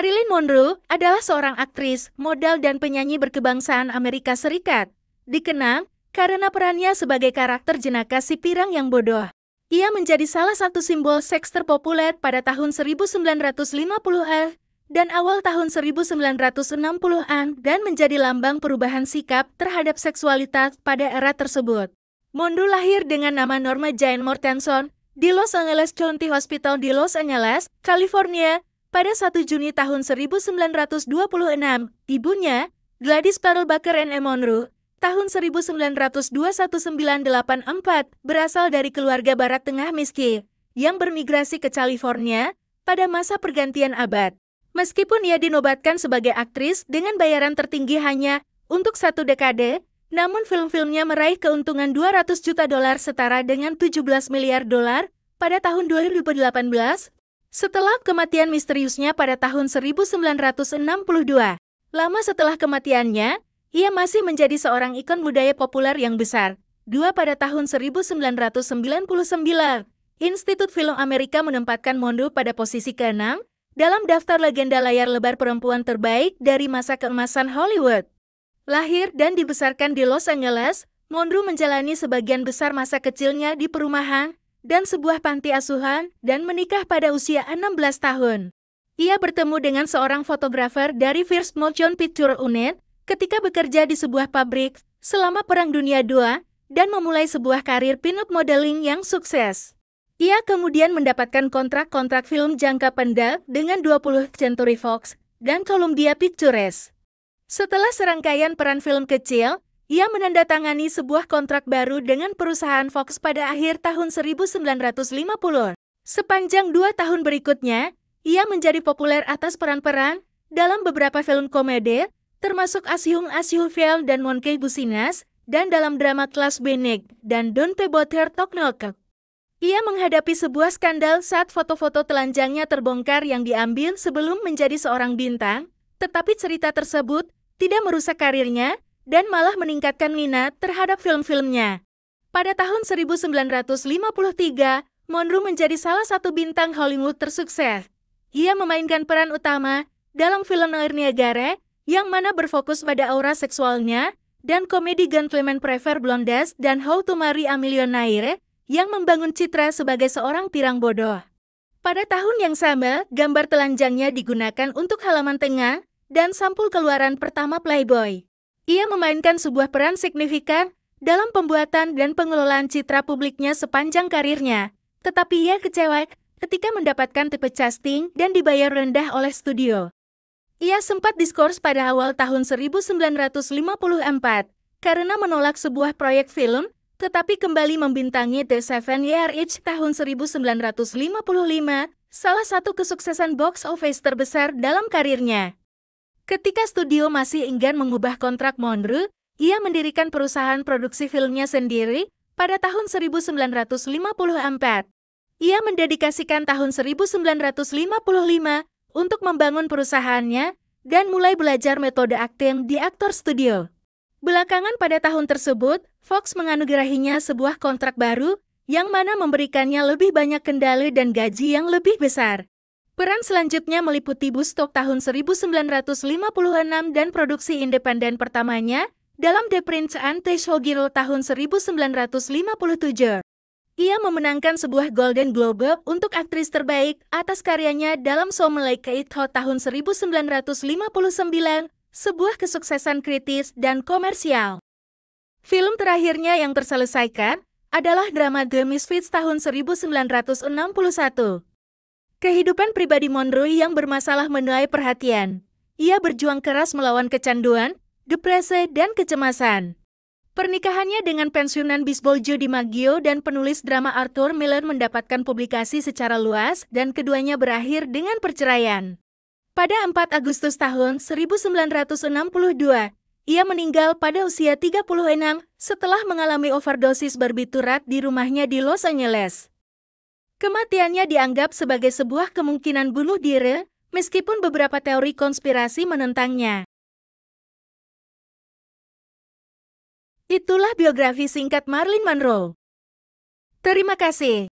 Marilyn Monroe adalah seorang aktris, model dan penyanyi berkebangsaan Amerika Serikat. Dikenang karena perannya sebagai karakter jenaka si pirang yang bodoh. Ia menjadi salah satu simbol seks terpopuler pada tahun 1950-an dan awal tahun 1960-an dan menjadi lambang perubahan sikap terhadap seksualitas pada era tersebut. Mondo lahir dengan nama Norma Jane Mortenson di Los Angeles County Hospital di Los Angeles, California, pada 1 Juni tahun 1926, ibunya, Gladys Baker and Monroe, tahun 1921 berasal dari keluarga Barat Tengah miskin, yang bermigrasi ke California pada masa pergantian abad. Meskipun ia dinobatkan sebagai aktris dengan bayaran tertinggi hanya untuk satu dekade, namun film-filmnya meraih keuntungan 200 juta dolar setara dengan 17 miliar dolar pada tahun 2018 setelah kematian misteriusnya pada tahun 1962, lama setelah kematiannya, ia masih menjadi seorang ikon budaya populer yang besar. Dua pada tahun 1999, Institut Film Amerika menempatkan Mondo pada posisi ke-6 dalam daftar legenda layar lebar perempuan terbaik dari masa keemasan Hollywood. Lahir dan dibesarkan di Los Angeles, Mondru menjalani sebagian besar masa kecilnya di perumahan dan sebuah panti asuhan dan menikah pada usia 16 tahun. Ia bertemu dengan seorang fotografer dari First Motion Picture Unit ketika bekerja di sebuah pabrik selama Perang Dunia II dan memulai sebuah karir pinup modeling yang sukses. Ia kemudian mendapatkan kontrak-kontrak film jangka pendek dengan 20 Century Fox dan Columbia Pictures. Setelah serangkaian peran film kecil, ia menandatangani sebuah kontrak baru dengan perusahaan Fox pada akhir tahun 1950. Sepanjang dua tahun berikutnya, ia menjadi populer atas peran-peran dalam beberapa film komedi, termasuk Asyung Asihufiel dan Monkey Businas, dan dalam drama kelas Benek dan Don't Don Peboter Toknok. Ia menghadapi sebuah skandal saat foto-foto telanjangnya terbongkar yang diambil sebelum menjadi seorang bintang, tetapi cerita tersebut tidak merusak karirnya, dan malah meningkatkan minat terhadap film-filmnya. Pada tahun 1953, Monroe menjadi salah satu bintang Hollywood tersukses. Ia memainkan peran utama dalam film Noir Niagara yang mana berfokus pada aura seksualnya dan komedi Gentleman Prefer Blondes dan How to Marry a Millionaire yang membangun citra sebagai seorang tirang bodoh. Pada tahun yang sama, gambar telanjangnya digunakan untuk halaman tengah dan sampul keluaran pertama Playboy. Ia memainkan sebuah peran signifikan dalam pembuatan dan pengelolaan citra publiknya sepanjang karirnya. Tetapi ia kecewa ketika mendapatkan tipe casting dan dibayar rendah oleh studio. Ia sempat diskors pada awal tahun 1954 karena menolak sebuah proyek film, tetapi kembali membintangi The Seven Year Itch tahun 1955, salah satu kesuksesan box office terbesar dalam karirnya. Ketika studio masih enggan mengubah kontrak Monroe, ia mendirikan perusahaan produksi filmnya sendiri pada tahun 1954. Ia mendedikasikan tahun 1955 untuk membangun perusahaannya dan mulai belajar metode akting di aktor studio. Belakangan pada tahun tersebut, Fox menganugerahinya sebuah kontrak baru yang mana memberikannya lebih banyak kendali dan gaji yang lebih besar. Peran selanjutnya meliputi Bustok tahun 1956 dan produksi independen pertamanya dalam The Prince and the Showgirl tahun 1957. Ia memenangkan sebuah Golden Globe untuk aktris terbaik atas karyanya dalam Like Keitho tahun 1959, sebuah kesuksesan kritis dan komersial. Film terakhirnya yang terselesaikan adalah drama The Misfits tahun 1961. Kehidupan pribadi Monroe yang bermasalah menuai perhatian. Ia berjuang keras melawan kecanduan, depresi, dan kecemasan. Pernikahannya dengan pensiunan bisbol Judy Maggio dan penulis drama Arthur Miller mendapatkan publikasi secara luas dan keduanya berakhir dengan perceraian. Pada 4 Agustus tahun 1962, ia meninggal pada usia 36 setelah mengalami overdosis barbiturat di rumahnya di Los Angeles. Kematiannya dianggap sebagai sebuah kemungkinan bunuh diri, meskipun beberapa teori konspirasi menentangnya. Itulah biografi singkat Marilyn Monroe. Terima kasih.